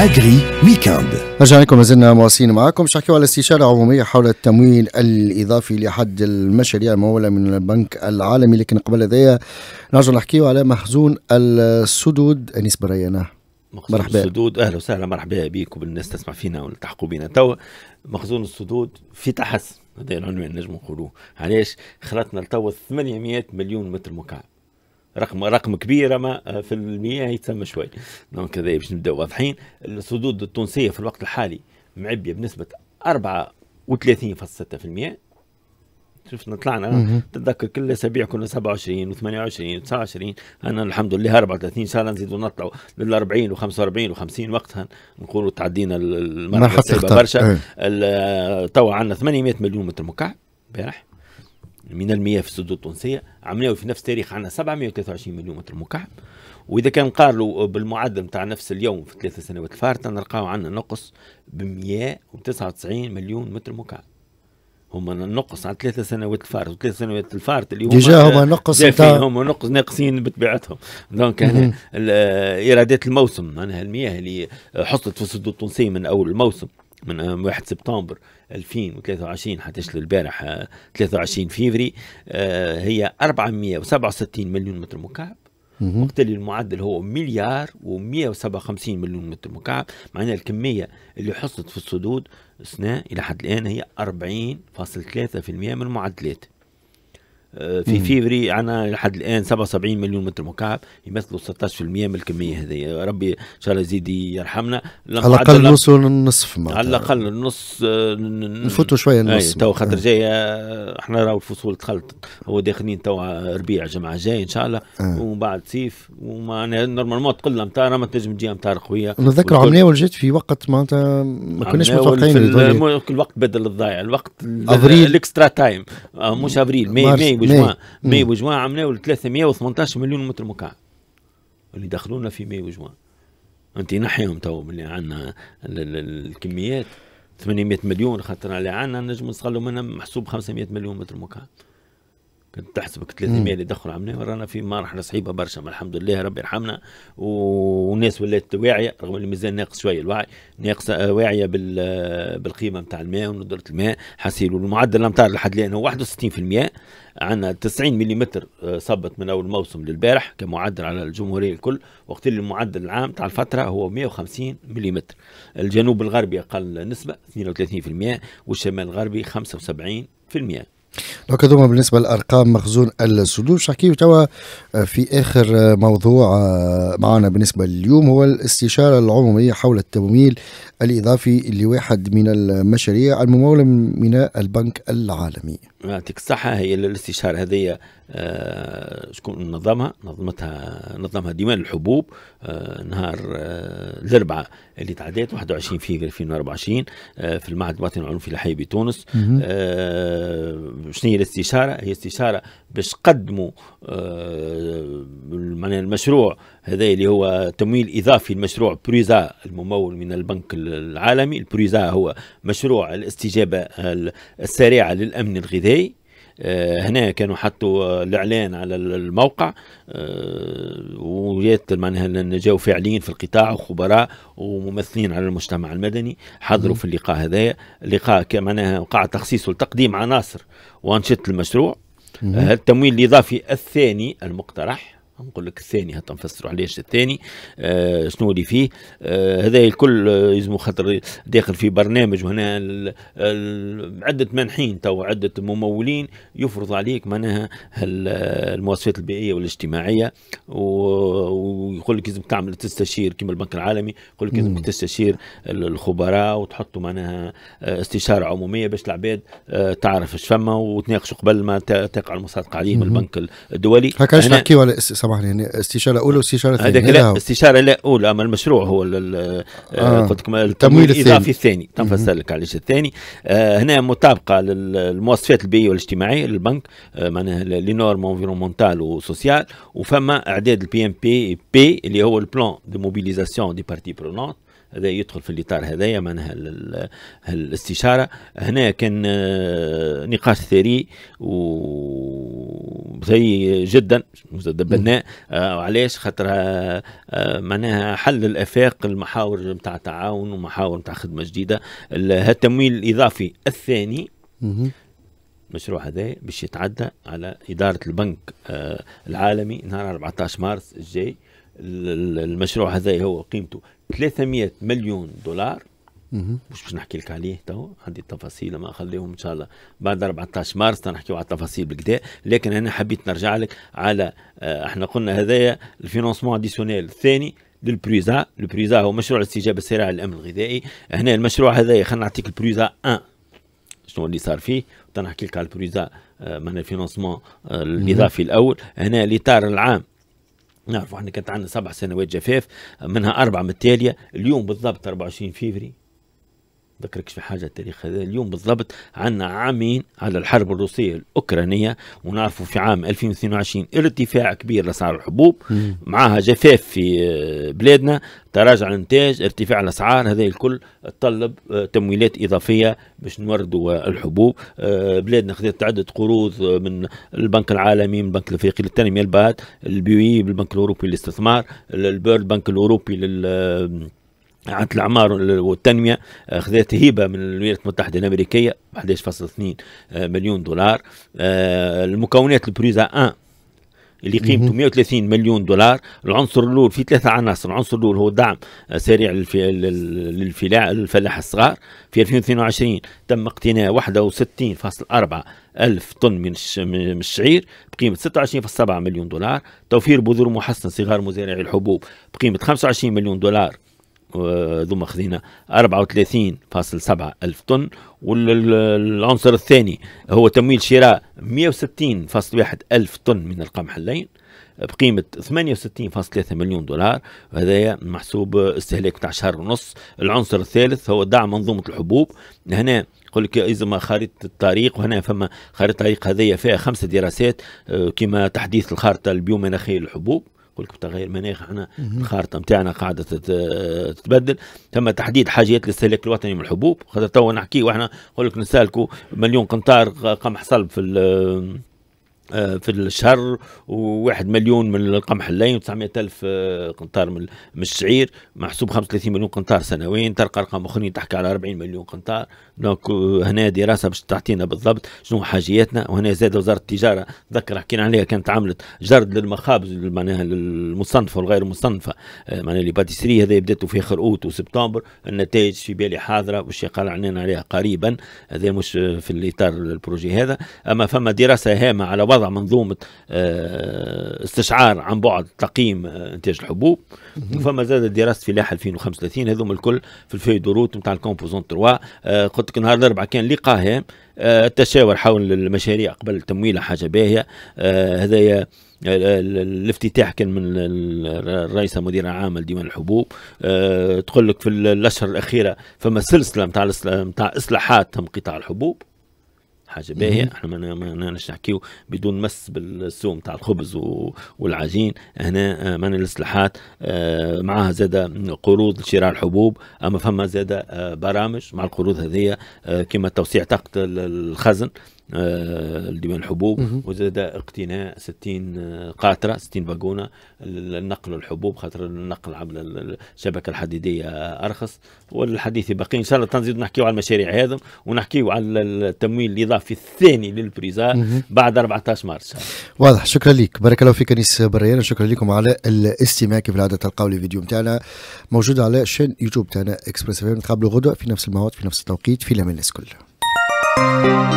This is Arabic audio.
أجري ويكاند رجعنا لكم زلنا مواصلين معكم نحكيو على استشارة عمومية حول التمويل الإضافي لحد المشاريع الممولة من البنك العالمي لكن قبل هذايا نرجع نحكيو على محزون السدود أنيس بريانا مرحبا السدود اهلا وسهلا مرحبا بك وبالناس تسمع فينا والتحقوا بينا توا مخزون السدود في تحسن هذا العنوان نجم نقولوه علاش خلطنا لتوا 800 مليون متر مكعب رقم رقم كبير اما آه، في المياه يتسمى شوي دونك هذا باش نبداو واضحين السدود التونسيه في الوقت الحالي معبيه بنسبه 34.6% شفنا طلعنا تتذكر كل اسابيع كنا 27 و28 و29 انا الحمد لله 34 ان شاء الله نزيدوا نطلعوا لل 40 و45 و50 وقتها نقولوا تعدينا المرحله برشا إيه. آه، تو عندنا 800 مليون متر مكعب امبارح من المياه في السدود التونسيه عملناه في نفس تاريخ عندنا 723 مليون متر مكعب واذا كان نقارنوا بالمعدل نتاع نفس اليوم في ثلاثه سنوات الفارطه نلقاو عندنا نقص ب 199 مليون متر مكعب هما نقص على ثلاثة سنوات الفارط وثلاث سنوات الفارط اللي هما ديجا هما نقص هما نقص ناقصين بطبيعتهم دونك يعني ايرادات الموسم معناها المياه اللي حصلت في السدود التونسيه من اول الموسم من 1 آه، سبتمبر 2023 حتى البارح 23 آه، فيفري آه، هي 467 مليون متر مكعب وقت اللي المعدل هو مليار و157 مليون متر مكعب معناها الكميه اللي حصلت في الصدود سنة الى حد الان هي 40.3% من المعدلات آه، في فيفري عنا لحد الان 77 مليون متر مكعب يمثلوا 16% من الكميه هذه ربي ان شاء الله يزيد يرحمنا على الاقل نوصلوا للنصف على الاقل النص آه، نفوتوا شويه النص تو خاطر آه. جايه احنا راهو الفصول دخلت هو داخلين تو ربيع جمعه جاي ان شاء الله آه. ومن بعد صيف ومعناها نورمالمون تقل امتار ما تنجم تجي امطار قويه نتذكر عمليه ولجت في وقت معناتها ما كناش متوقعين الوقت بدل الضايع الوقت الاكسترا تايم مش ابريل ماي ماي وجماع مي وجماع عملناو 318 مليون متر مكعب اللي دخلونا في مي وجماع انت نحيهم تو اللي عندنا الكميات 800 مليون خاطر اللي عندنا نجم نستغلوا منها محسوب 500 مليون متر مكعب كنت تحسبك 300 اللي دخلوا عملنا ورانا في مرحله صعيبه برشا الحمد لله ربي يرحمنا والناس ولات واعيه رغم اللي مازال ناقص شويه الوعي ناقصه آه، واعيه آه، بالقيمه نتاع الماء وندره الماء حاسين المعدل الامطار لحد الان هو 61% عندنا 90 ملم صبت من اول موسم للبارح كمعدل على الجمهوريه الكل وقت اللي المعدل العام تاع الفتره هو 150 ملم الجنوب الغربي اقل نسبه 32% والشمال الغربي 75% دونك هذوما بالنسبه للارقام مخزون السدود، باش نحكيو توا آه، في اخر آه، موضوع آه، معنا بالنسبه لليوم هو الاستشاره العموميه حول التمويل الإضافي لواحد من المشاريع الممولة من البنك العالمي يعطيك الصحة هي الاستشارة هذه آه، شكون نظمها نظمتها نظمها ديوان الحبوب آه، نهار آه، الأربعاء اللي تعديت 21 في 2024 في المعهد الوطني في الحي بتونس شنو هي الاستشارة؟ هي استشارة باش قدموا المشروع هذا اللي هو تمويل إضافي لمشروع بريزا الممول من البنك العالمي البريزا هو مشروع الاستجابة السريعة للأمن الغذائي آه، هنا كانوا حطوا الاعلان على الموقع آه، وجات معناها نجاو فاعلين في القطاع وخبراء وممثلين على المجتمع المدني حضروا في اللقاء هذايا اللقاء معناها وقع تخصيص لتقديم عناصر وانشطه المشروع التمويل الاضافي الثاني المقترح نقول لك الثاني حتى نفسروا علاش الثاني آه شنو اللي فيه آه هذا الكل آه، يلزمو خاطر داخل في برنامج وهنا عده منحين تو عده ممولين يفرض عليك معناها المواصفات البيئيه والاجتماعيه ويقول لك لازم تعمل تستشير كما البنك العالمي يقول لك لازم تستشير الخبراء وتحطوا معناها آه، استشاره عموميه باش العباد آه، تعرف اش فما وتناقشوا قبل ما تقع المصادقه عليهم البنك الدولي هكا اش نحكيو على طبعا يعني استشاره اولى واستشاره ثانيه هذاك لا استشاره لا اولى اما المشروع هو آه. آه قلت لكم التمويل الاضافي الثاني تنفسر لك علاش الثاني آه، هنا مطابقه للمواصفات البيئيه والاجتماعيه للبنك آه، معناها لي نورم انفيرومونتال وسوسيال وفما اعداد البي ام بي بي اللي هو البلان دو موبيليزاسيون دي بارتي برونونت هذا يدخل في الاطار هذايا معناها الاستشاره هنا كان نقاش ثري و زي جدا بناء آه علاش خاطر آه،, آه معناها حل الافاق المحاور نتاع تعاون ومحاور نتاع خدمه جديده التمويل الاضافي الثاني المشروع هذا باش يتعدى على اداره البنك آه العالمي نهار 14 مارس الجاي المشروع هذا هو قيمته 300 مليون دولار مش باش نحكي لك عليه تو عندي التفاصيل ما اخليهم ان شاء الله بعد 14 مارس نحكيو على التفاصيل بالكدا لكن انا حبيت نرجع لك على آه، احنا قلنا هذايا الفينونسمون اديسيونيل الثاني للبريزا البريزا هو مشروع الاستجابه السريعه للامن الغذائي هنا المشروع هذايا خلينا نعطيك البريزا 1 شنو اللي صار فيه تنحكي لك على البريزا آه، من الفينونسمون آه، الاضافي الاول هنا الاطار العام نعرفوا احنا كانت عندنا سبع سنوات جفاف منها اربعه متاليه اليوم بالضبط 24 فيفري ذكركش في حاجه التاريخ هذا اليوم بالضبط عندنا عامين على الحرب الروسيه الاوكرانيه ونعرفوا في عام 2022 ارتفاع كبير لاسعار الحبوب مم. معها جفاف في بلادنا تراجع الانتاج ارتفاع الاسعار هذا الكل تطلب آه، تمويلات اضافيه باش نوردوا الحبوب آه، بلادنا خذت عده قروض آه، من البنك العالمي من البنك الافريقي للتنميه البات البي بالبنك الاوروبي للاستثمار البيرد بنك الاوروبي لل عن الاعمار والتنميه اخذت آه، هبه من الولايات المتحده الامريكيه 11.2 مليون دولار آه، المكونات البريزا 1 اللي قيمته 130 مليون دولار العنصر الاول في ثلاثه عناصر العنصر الاول هو دعم آه، سريع للفلاح الصغار في 2022 تم اقتناء 61.4 ألف طن من الشعير بقيمة 26.7 مليون دولار توفير بذور محصن صغار مزارعي الحبوب بقيمة 25 مليون دولار ذوما خذينا 34.7 ألف طن والعنصر الثاني هو تمويل شراء 160.1 ألف طن من القمح اللين بقيمة 68.3 مليون دولار وهذا محسوب استهلاك بتاع شهر ونص العنصر الثالث هو دعم منظومة الحبوب هنا يقول لك ما خريطه الطريق وهنا فما خريطه الطريق هذه فيها خمسه دراسات آه، كما تحديث الخارطه البيومناخيه للحبوب يقول لك تغير مناخ احنا الخارطه نتاعنا قاعده تتبدل تم تحديد حاجيات للاستهلاك الوطني من الحبوب خاطر تو نحكي واحنا نقول لك نستهلكوا مليون قنطار قمح صلب في آه، في الشهر وواحد مليون من القمح اللين و900 ألف آه، قنطار من الشعير محسوب 35 مليون قنطار سنويا تلقى ارقام أخرين تحكي على 40 مليون قنطار دونك آه، هنا دراسة باش تعطينا بالضبط شنو حاجياتنا وهنا زاد وزارة التجارة تذكر حكينا عليها كانت عملت جرد للمخابز معناها المصنفة والغير مصنفة معناها لي باتيسري هذا بدات في آخر أوت وسبتمبر النتائج في بالي حاضرة والشي قال عنينا عليها قريبا هذا مش في الإطار البروجي هذا أما فما دراسة هامة على وضع وضع منظومه آه، استشعار عن بعد تقييم آه، انتاج الحبوب وفما زاد دراسه فلاح 2035 هذوما الكل في الفي دروت نتاع الكومبوزون 3 آه، قلت لك نهار الاربعاء كان لقاء التشاور حول المشاريع قبل تمويلها حاجه باهيه هذايا الافتتاح كان من الرئيسة مدير عام لديوان الحبوب أه تقول لك في الاشهر الاخيره فما سلسله نتاع نتاع اصلاحات قطاع الحبوب حاجه باهيه احنا ما ماناش نحكيو بدون مس بالسوم تاع الخبز والعجين هنا آه، من الاصلاحات آه، معها زاد قروض لشراء الحبوب اما فما زاد آه، برامج مع القروض هذه كما توسيع طاقه الخزن آه، لديوان الحبوب وزاد اقتناء 60 آه، قاطره 60 فاغونه لنقل الحبوب خاطر النقل عبر الشبكه الحديديه ارخص والحديث باقي ان شاء الله تنزيد نحكيو على المشاريع هذم ونحكيو على التمويل الاضافي الثاني للبريزا بعد 14 مارس واضح شكرا لك بارك الله فيك انيس بريان شكرا لكم على الاستماع كيف العاده تلقاو الفيديو نتاعنا موجود على شان يوتيوب تاعنا اكسبريس نتقابلوا غدوه في نفس المواد في نفس التوقيت في الامان الكل